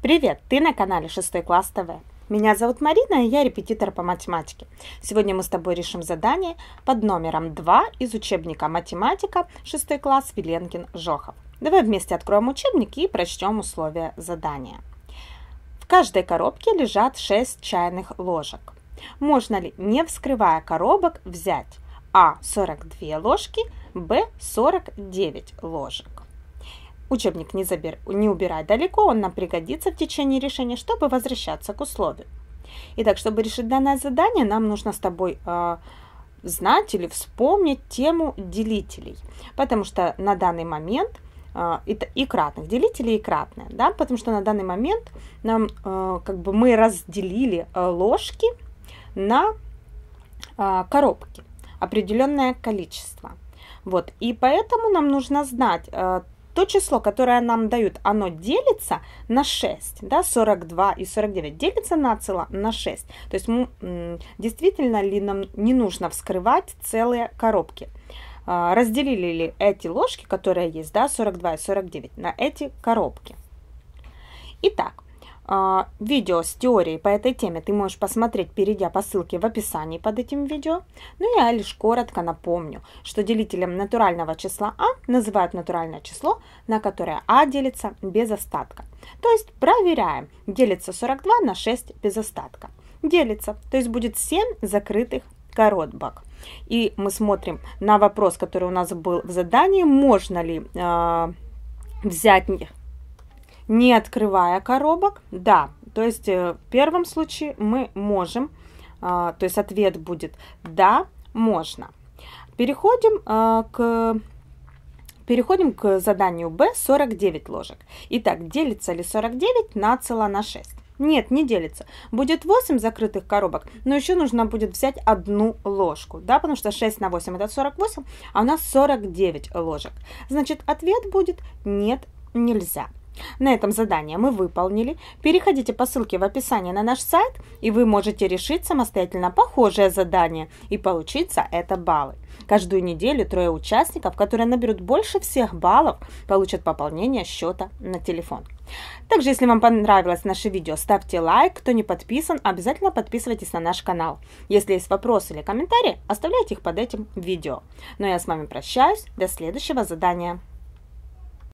Привет, ты на канале 6 класс ТВ. Меня зовут Марина, и я репетитор по математике. Сегодня мы с тобой решим задание под номером 2 из учебника «Математика» 6 класс Веленкин-Жохов. Давай вместе откроем учебник и прочтем условия задания. В каждой коробке лежат 6 чайных ложек. Можно ли, не вскрывая коробок, взять а. 42 ложки, б. 49 ложек? Учебник не, забир... не убирай далеко, он нам пригодится в течение решения, чтобы возвращаться к условию. Итак, чтобы решить данное задание, нам нужно с тобой э, знать или вспомнить тему делителей, потому что на данный момент э, и кратных, делители и кратные, да, потому что на данный момент нам э, как бы мы разделили ложки на э, коробки определенное количество. Вот, и поэтому нам нужно знать э, то число, которое нам дают, оно делится на 6, да, 42 и 49 делится на цело на 6. То есть мы, действительно ли нам не нужно вскрывать целые коробки? А, разделили ли эти ложки, которые есть, да, 42 и 49, на эти коробки? А, видео с теорией по этой теме ты можешь посмотреть, перейдя по ссылке в описании под этим видео. Ну, я лишь коротко напомню, что делителем натурального числа А называют натуральное число, на которое А делится без остатка. То есть проверяем, делится 42 на 6 без остатка. Делится, то есть будет 7 закрытых коробок. И мы смотрим на вопрос, который у нас был в задании, можно ли э, взять не открывая коробок, да. То есть э, в первом случае мы можем, а, то есть ответ будет да, можно. Переходим э, к Переходим к заданию Б 49 ложек. Итак, делится ли 49 на цело на 6? Нет, не делится. Будет 8 закрытых коробок, но еще нужно будет взять одну ложку, да, потому что 6 на 8 это 48, а у нас 49 ложек. Значит, ответ будет нет, нельзя. На этом задание мы выполнили. Переходите по ссылке в описании на наш сайт, и вы можете решить самостоятельно похожее задание и получить за это баллы. Каждую неделю трое участников, которые наберут больше всех баллов, получат пополнение счета на телефон. Также, если вам понравилось наше видео, ставьте лайк. Кто не подписан, обязательно подписывайтесь на наш канал. Если есть вопросы или комментарии, оставляйте их под этим видео. Ну а я с вами прощаюсь. До следующего задания.